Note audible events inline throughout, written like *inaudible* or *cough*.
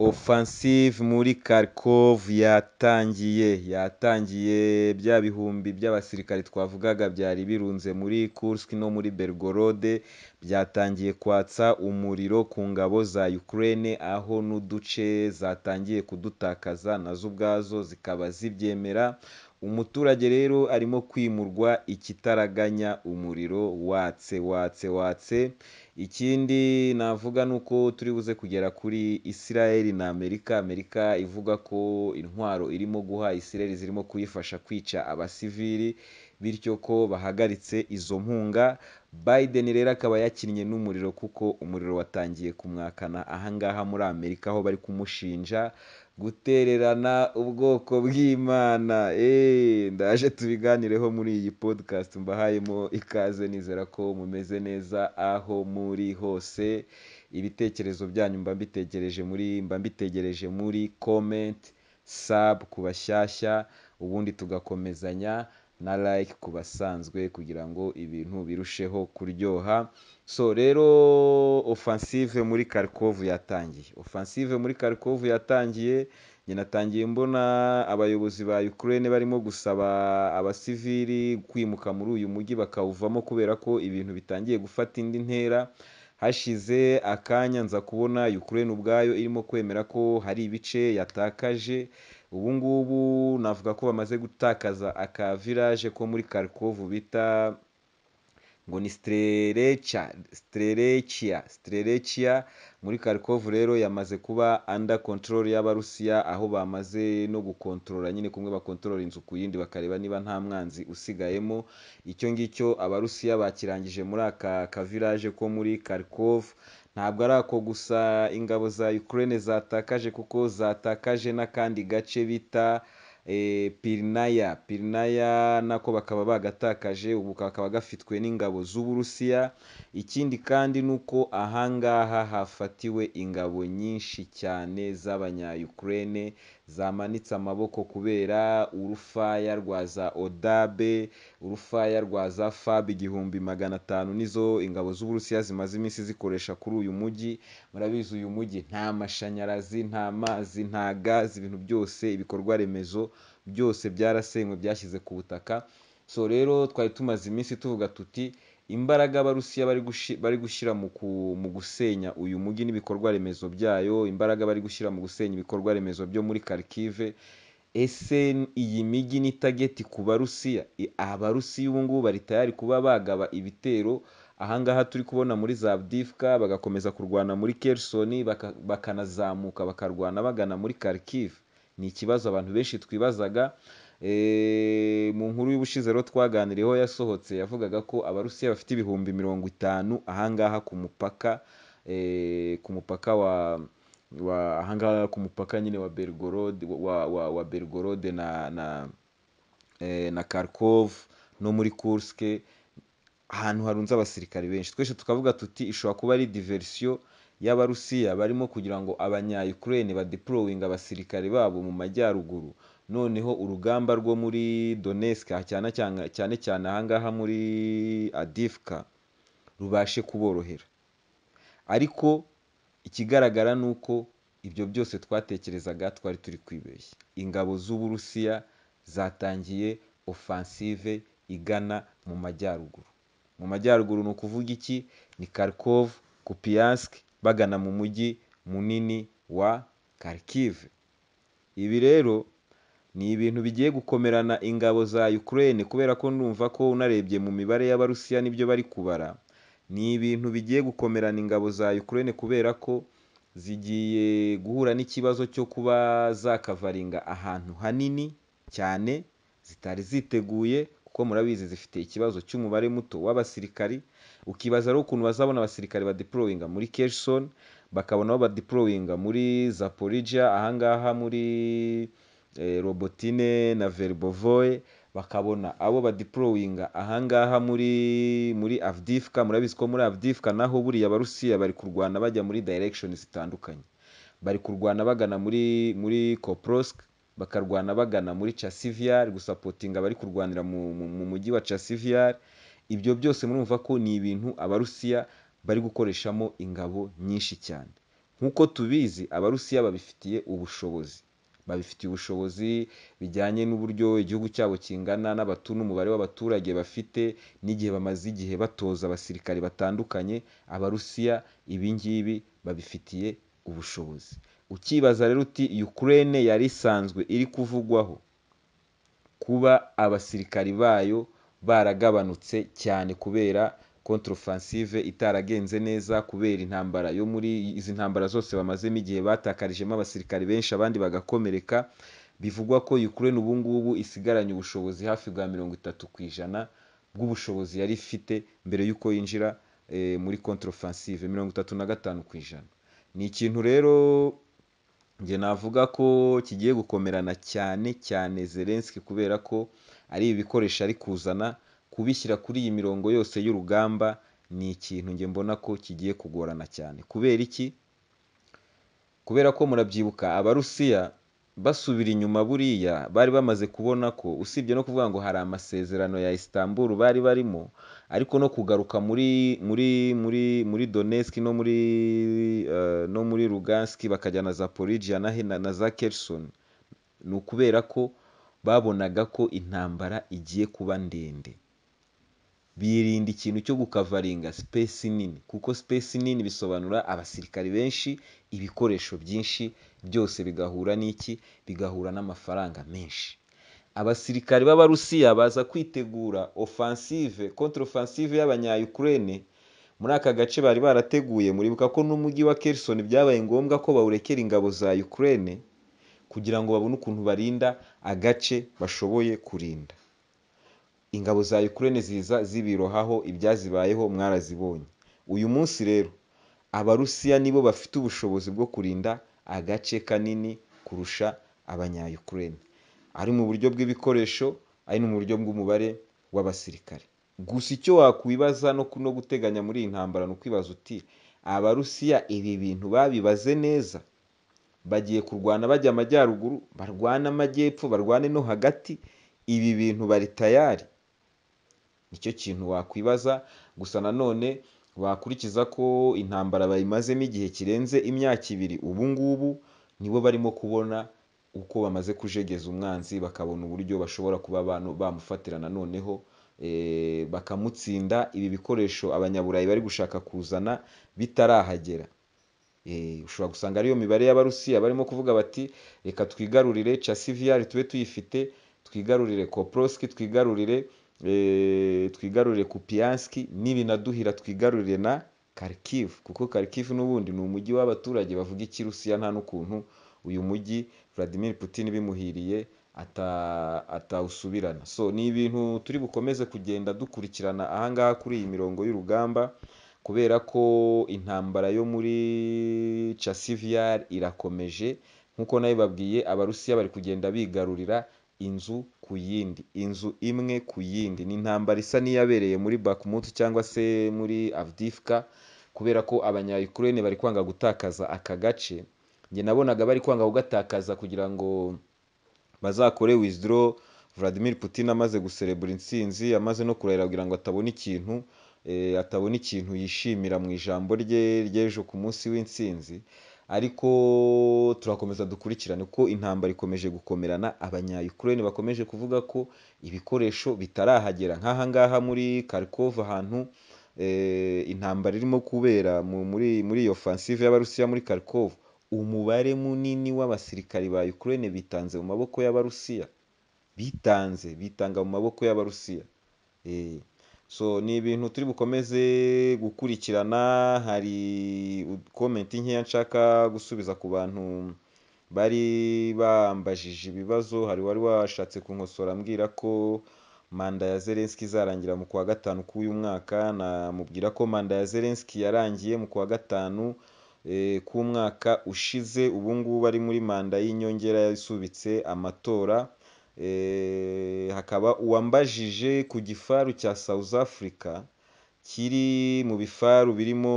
Offensive muri Kharkov yatangiye, yatangiye bya bihumbi by'abasirikare twavugaga byari birunze muri Kursk no muri Belgorod, byatangiye kwatsa umuriro ku ngabo za Ukraine aho n'uduce zatangiye kudutakaza nazo ubwazo zikaba zibyemera, umuturage rero arimo kwimurwa ikitaraganya umuriro watse watse watse. Ikindi navuga ni uko turi buze kugera kuri Israel na Amerika, Amerika ivuga ko intwaro irimo guha Israel zirimo kuyifasha kwica abasivili, bityo ko bahagaritse izo nkunga, Biden rero akaba yakinnye n'umuriro kuko umuriro watangiye kumwakana ahangaha muri Amerika aho bari kumushinja gutererana ubwoko bw'imana eh, ndaje tubiganireho muri iyi podcast mbahayemo ikaze nizera ko mumeze neza aho muri hose ibitekerezo byanyu mba mbitegereje muri mba mbitegereje muri comment sabu ku bashyashya ubundi tugakomezanya na like ku basanzwe kugira ngo ibintu birusheho kuryoha so rero offensive muri Kharkov yatangiye offensive muri Kharkov yatangiye njye mbona abayobozi ba Ukraine barimo gusaba abasivili kwimuka muri uyu mujyi bakawuvamo kubera ko ibintu bitangiye gufata indi ntera hashize akanya nza kubona Ukraine ubwayo irimo kwemera ko hari ibice yatakaje ubu ngubu navuga ko bamaze gutakaza aka village ko muri karikovu bita ngo ni sitererekiya sitererekiya muri karikovu rero yamaze kuba anda kontorori y'abarusiya aho bamaze no gukontorora nyine kumwe bakontorora inzu ku yindi bakareba niba nta mwanzi usigayemo icyo ngicyo abarusiya bakirangije muri aka kavilaje ko muri karikovu Ntabwo ari ako gusa ingabo za Ukraine zatakaje kuko zatakaje n'akandi gace bita eh, Pirinaya. Pirinaya nako bakaba bagatakaje ubu kakaba gafitwe n'ingabo z'Uburusiya, ikindi kandi ni uko ahangaha hafatiwe ingabo nyinshi cyane z'abanya Ukraine. zamanitse amaboko kubera urufaya rwa za odabe urufaya rwa za fab igihumbi magana atanu nizo ingabo z'uburusiya zimaze iminsi zikoresha kuri uyu mujyi murabizi uyu mujyi nta mashanyarazi nta mazi nta gazi ibintu byose ibikorwa remezo byose byarasenywe byashyize ku butaka so rero twari tumaze iminsi tuvuga tuti imbaraga abarusiya bari gushyira mu gusenya uyu mujyi n'ibikorwa remezo byayo, imbaraga bari gushyira mu gusenya ibikorwa remezo byo muri Kharkiv, ese iyi mijyi ni tageti ku barusiya, abarusiya ubu ngubu bari tayari kuba bagaba ibitero, aha ngaha turi kubona muri Zavdivka, bagakomeza kurwana muri Kherson, bakanazamuka bakarwana bagana muri Kharkiv, ni ikibazo abantu benshi twibazaga. Eh, mu nkuru y'ubushize rero twaganiriyeho yasohotse yavugaga ko abarusiya bafite ibihumbi mirongo itanu ahangaha ku mupaka eh, ku mupaka wa ahangaha ku mupaka nyine wa bergorode wa bergorode na na eh, na karkov no muri kurske ahantu harunze abasirikare benshi twese tukavuga tuti ishobora kuba ari diverisiyo y'abarusiya barimo kugira ngo abanya ukraine badepurowinga abasirikare babo mu majyaruguru noneho urugamba rwo muri donesika cyane cyane ahangaha muri adifuka rubashe kuborohera ariko ikigaragara ni uko ibyo byose twatekerezaga twari turi kwibeshya ingabo z'uburusiya zatangiye ofansive igana mu majyaruguru mu majyaruguru ni ukuvuga iki ni karikovu kupiyansike bagana mu mujyi munini wa karikive ibi rero ni ibintu bigiye gukomerana ingabo za Ukraine kubera ko ndumva ko unarebye mu mibare y'Abarusiya nibyo bari kubara ni ibintu bigiye gukomerana ingabo za Ukraine kubera ko zigiye guhura n'ikibazo cyo kuba zakavaringa ahantu hanini cyane zitari ziteguye kuko murabizi zifite ikibazo cy'umubare muto w'abasirikari ukibaza ari ukuntu bazabona abasirikari badeployinga muri Kherson bakabona aho badeployinga muri Zaporijia ahangaha muri Eh, robotine na veribovoye bakabona abo badipurowinga ahangaha muri muri avdifuka murabizi ko muri avdifuka naho buriya abarusiya bari kurwana bajya muri direkishoni zitandukanye bari kurwana bagana muri muri koporosike bakarwana bagana muri casiviyari gusapotinga bari kurwanira mu mujyi wa casiviyari ibyo byose murumva ko ni ibintu abarusiya bari gukoreshamo ingabo nyinshi cyane nk'uko tubizi abarusiya babifitiye ubushobozi babifitiye ubushobozi bijyanye n'uburyo igihugu cyabo kingana n'umubare w'abaturage bafite n'igihe bamaze igihe batoza abasirikare batandukanye abarusiya ibi ngibi babifitiye ubushobozi ukibaza rero uti Ukraine yari isanzwe iri kuvugwaho kuba abasirikari bayo baragabanutse cyane kubera contre-offensive itaragenze neza kubera intambara yo muri izi ntambara zose bamazemo igihe batakarijemo abasirikare benshi abandi bagakomereka bivugwa ko Ukraine ubu ngubu isigaranye ubushobozi hafi bwa mirongo itatu ku ijana bw'ubushobozi yari ifite mbere y'uko yinjira eh, muri contre-offensive mirongo itatu na gatanu ku ijana ni ikintu rero njye navuga ko kigiye gukomerana cyane cyane Zelensky kubera ko ari ibikoresho ari kuzana kubishyira kuri iyi mirongo yose y'urugamba ni ikintu njye mbona ko kigiye kugorana cyane kubera iki kubera ko murabyibuka abarusiya basubira inyuma buriya bari bamaze kubona ko usibye no kuvuga ngo hari amasezerano ya Istanbul bari barimo ariko no kugaruka muri muri muri muri Donetsk no muri eh, no muri Lugansk bakajya na Zaporizhia na za Kherson ni ukubera ko babonaga ko intambara igiye kuba ndende birinda ikintu cyo gukavaringa sipesi nini kuko sipesi nini bisobanura abasirikari benshi ibikoresho byinshi byose bigahura n'iki bigahura n'amafaranga menshi abasirikari b'abarusiya baza kwitegura offensive contre offensive y'abanyayukurene muri aka gace bari barateguye muribuka ko n'umujyi wa Kherson byabaye ngombwa ko bawurekera ingabo za Ukraine kugira ngo babone ukuntu barinda agace bashoboye kurinda ingabo za Ukraine ziza zibirohaho ibyazibayeho mwarazibonye uyu munsi rero abarusiya nibo bafite ubushobozi bwo kurinda agace kanini kurusha abanyayukurene ari mu buryo bw'ibikoresho ari no mu buryo bw'umubare w'abasirikare gusa icyo wakwibaza no guteganya muri iyi ntambara ni ukwibaza uti abarusiya ibi bintu babibaze neza bagiye kurwana bajya amajyaruguru barwana amajyepfo barwane no hagati ibi bintu bari tayari nicyo kintu wakwibaza gusa nanone wakurikiza ko intambara bayimazemo igihe kirenze imyaka ibiri ubu ngubu nibo barimo kubona uko bamaze kujegeza umwanzi bakabona uburyo bashobora kuba abantu bamufatira noneho eh, bakamutsinda ibi bikoresho abanyaburayi bari gushaka kuzana bitarahagera eh, ushobora gusanga ariyo mibare y'abarusiya barimo kuvuga bati reka twigarurire casiviyari tube tuyifite twigarurire koporosiki twigarurire Eh, twigarurire kupiyanski nibinaduhira twigarurire na karikivu kuko karikivu n'ubundi ni umujyi w'abaturage bavuga ikirusiya nta n'ukuntu uyu mujyi vladimir putin bimuhiriye atawusubirana so ni ibintu turi bukomeze kugenda dukurikirana ahangaha kuri iyi mirongo y'urugamba kubera ko intambara yo muri casiviyari irakomeje nk'uko nayo babwiye abarusiya bari kugenda bigarurira inzu ku yindi, inzu imwe ku yindi. Ni intambara isa n'iyabereye muri Bakhmut cyangwa se muri Avdivka kubera ko abanya bari kwanga gutakaza aka gace, njye nabonaga bari kwanga kugatakaza kugira ngo bazakore withdraw Vladimir Putin amaze guserebura intsinzi, amaze no kurahira kugira ngo atabona ikintu, eh, atabona ikintu yishimira mu ijambo rye ry'ejo ku munsi w'intsinzi. ariko turakomeza dukurikirane uko intambara ikomeje gukomerana abanyayukureni bakomeje kuvuga ko ibikoresho bitarahagera nk'aha ngaha muri karikova ahantu eh, intambara irimo kubera muri iyo fansive y'abarusiya muri karikova umubare munini w'abasirikari ba Ukraine bitanze mu maboko y'abarusiya bitanze bitanga mu maboko y'abarusiya eh, so ni ibintu turi bukomeze gukurikirana hari komenti nkeya nshaka gusubiza ku bantu bari bambajije ibibazo hari wari washatse kunkosora ambwira ko manda ya zelenski izarangira mu kwa gatanu k'uyu mwaka namubwira ko manda ya zelenski yarangiye mu kwa gatanu eh, k'umwaka ushize ubu ngubu ari muri manda y'inyongera yasubitse amatora eh, akaba uwambajije ku gifaru cya South Africa kiri mu bifaru birimo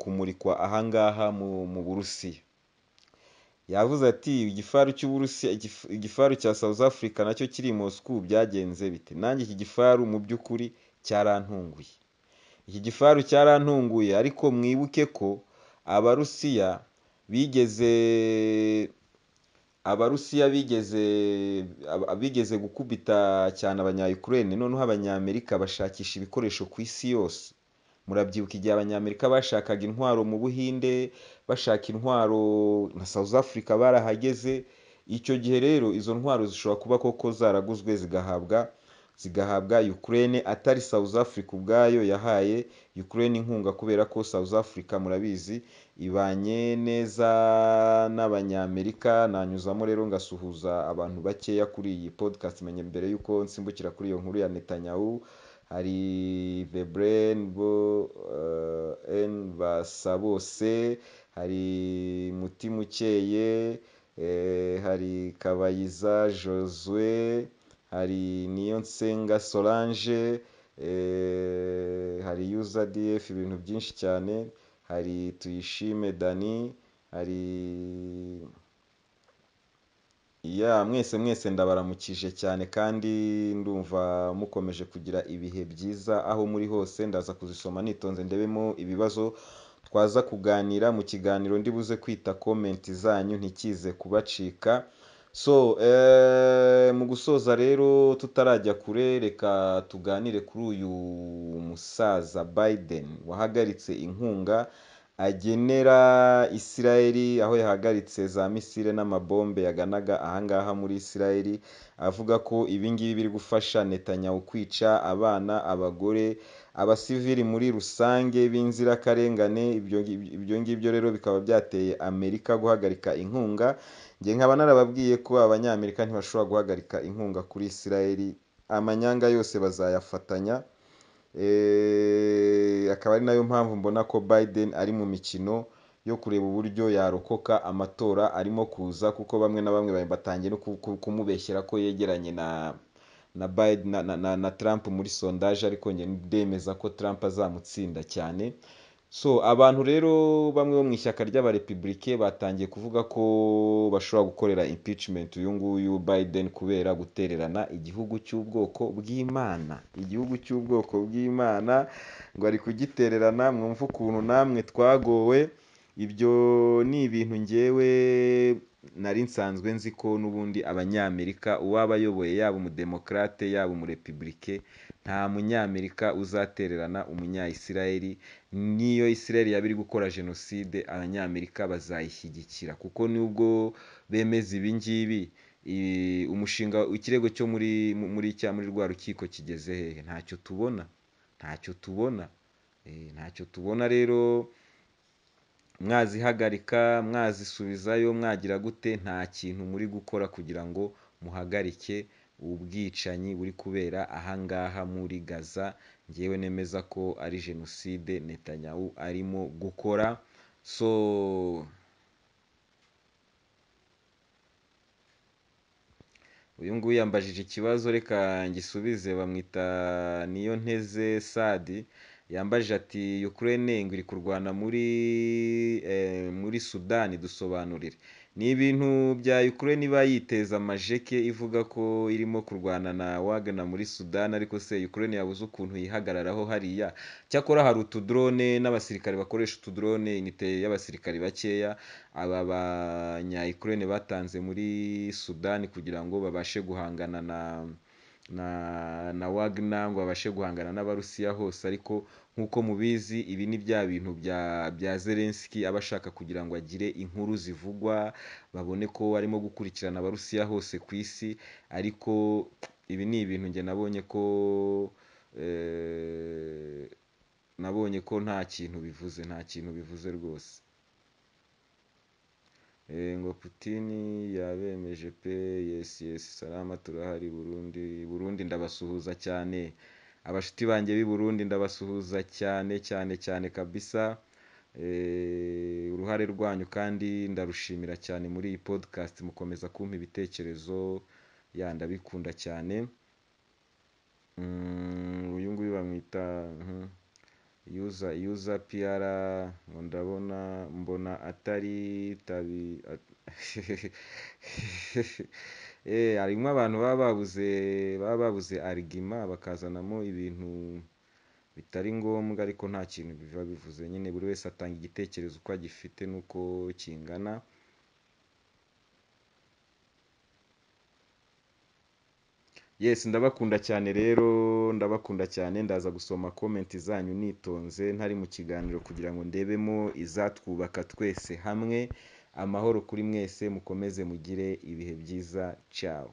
kumurikwa ahangaha mu Burusiya yavuze ati igifaru cy'Uburusiya igifaru cya South Africa nacyo kiri i Moscow byagenze bite nanjye iki gifaru mu by'ukuri cyarantunguye iki gifaru cyarantunguye ariko mwibuke ko abarusiya bigeze abarusiya bigeze bigeze gukubita cyane abanyayukurene noneho abanyamerika bashakisha ibikoresho ku isi yose murabyibuka igihe abanyamerika bashakaga intwaro mu buhinde bashaka intwaro na south africa barahageze icyo gihe rero izo ntwaro zishobora kuba koko zaraguzwe zigahabwa zigahabwa Ukraine atari South Africa ubwayo yahaye Ukraine inkunga kubera ko South Africa murabizi ibanye neza n'Abanyamerika nanyuzamo rero ngasuhuza abantu bakeya kuri iyi podcast menye mbere y'uko nsimbukira kuri iyo nkuru ya Netanyahu hari Veblen bo eh, en Basabose hari Mutimukeye eh, hari Kabayiza Josue hari Nsenga, Solange, eh, hari UZDF ibintu byinshi cyane, hari Tuyishime Dany, hari mwese mwese ndabaramukije cyane kandi ndumva mukomeje kugira ibihe byiza aho muri hose, ndaza kuzisoma nitonze ndebemo ibibazo twaza kuganira mu kiganiro ndibuze kwita komenti zanyu ntikize kubacika. So eh, mu gusoza rero tutarajya kure reka tuganire kuri uyu musaza Biden wahagaritse inkunga agenera Isiraheli aho yahagaritse za misile n'amabombe yaganaga ahangaha muri Isiraheli avuga ko ibingibi biri gufasha Netanyahu kwica abana abagore abasivili muri rusange b'inzirakarengane, ibyo ngibyo rero bikaba byateye Amerika guhagarika inkunga, njye nkaba narababwiye ko Abanyamerika ntibashobora guhagarika inkunga kuri Isiraheli, amanyanga yose bazayafatanya, eh, akaba ari nayo mpamvu mbona ko Biden ari mu mikino yo kureba uburyo yarokoka amatora arimo kuza kuko bamwe na bamwe batangiye no kumubeshyera ko yegeranye na na Biden na, na, na Trump muri sondaje ariko ndemeza ko Trump azamutsinda cyane so abantu rero bamwe bo mu ishyaka ry'abarepublike batangiye kuvuga ko bashobora gukorera impeachment uyu nguyu Biden kubera gutererana igihugu cy'ubwoko bw'Imana igihugu cy'ubwoko bw'Imana ngo ari kugitererana mwumve ukuntu namwe twagowe ibyo ni ibintu ngewe nari nsanzwe nzi ko n'ubundi abanyamerika uwaba ayoboye yaba umudemokarate yaba umurepibulike nta munyamerika uzatererana umunyayisirayeli n'iyo isirayeli yaba iri gukora jenoside abanyamerika bazayishyigikira kuko nubwo bemeza ibi ngibi umushinga ikirego cyo muri muri cya muri rwa rukiko kigeze hehe ntacyo tubona ntacyo tubona eh, ntacyo tubona rero mwazihagarika mwazisubizayo mwagira gute nta kintu muri gukora kugira ngo muhagarike ubwicanyi buri kubera aha ngaha muri gaza ngewe nemeza ko ari jenoside netanyahu arimo gukora so uyu nguyu yambajije ikibazo reka ngisubize bamwita niyo nteze sadi yambajije ati Ukraine ngo iri kurwana muri eh, muri Sudani dusobanurire ni ibintu bya Ukraine iba yiteza amajeke ivuga ko irimo kurwana na wagana muri Sudani ariko se Ukraine yabuze ukuntu yihagararaho hariya cyakora hari utudrone n'abasirikare bakoresha utudrone inite y'abasirikare bakeya aba banya Ukraine batanze muri Sudani kugira ngo babashe guhangana na na Wagner ngo babashe guhangana n'Abarusiya hose ariko nk'uko mubizi ibi ni bya bintu bya Zelensky aba ashaka kugira ngo agire inkuru zivugwa babone ko arimo gukurikirana Abarusiya hose ku isi ariko ibi ni ibintu njye nabonye ko eh, nabonye ko nta kintu bivuze nta kintu bivuze rwose. Eh, ngo putini yabemeje pe yes yes salama turahari Burundi, Burundi ndabasuhuza cyane abashuti banjye b'i Burundi ndabasuhuza cyane cyane cyane kabisa, eh, uruhare rwanyu kandi ndarushimira cyane muri iyi podcast mukomeza kumpa ibitekerezo ya ndabikunda cyane mm, uyu nguyu bamwita. Mhm. yuza yuza piyara ndabona mbona atari tabi *laughs* eh, harimo abantu baba babuze baba babuze arigima bakazanamo ibintu bitari ngombwa ariko nta kintu biba bivuze nyine buri wese atanga igitekerezo uko agifite n'uko kingana. Yes ndabakunda cyane rero ndabakunda cyane ndaza gusoma komenti zanyu nitonze ntari mu kiganiro kugira ngo ndebemo izatwubaka twese hamwe, amahoro kuri mwese mukomeze mugire ibihe byiza, ciao.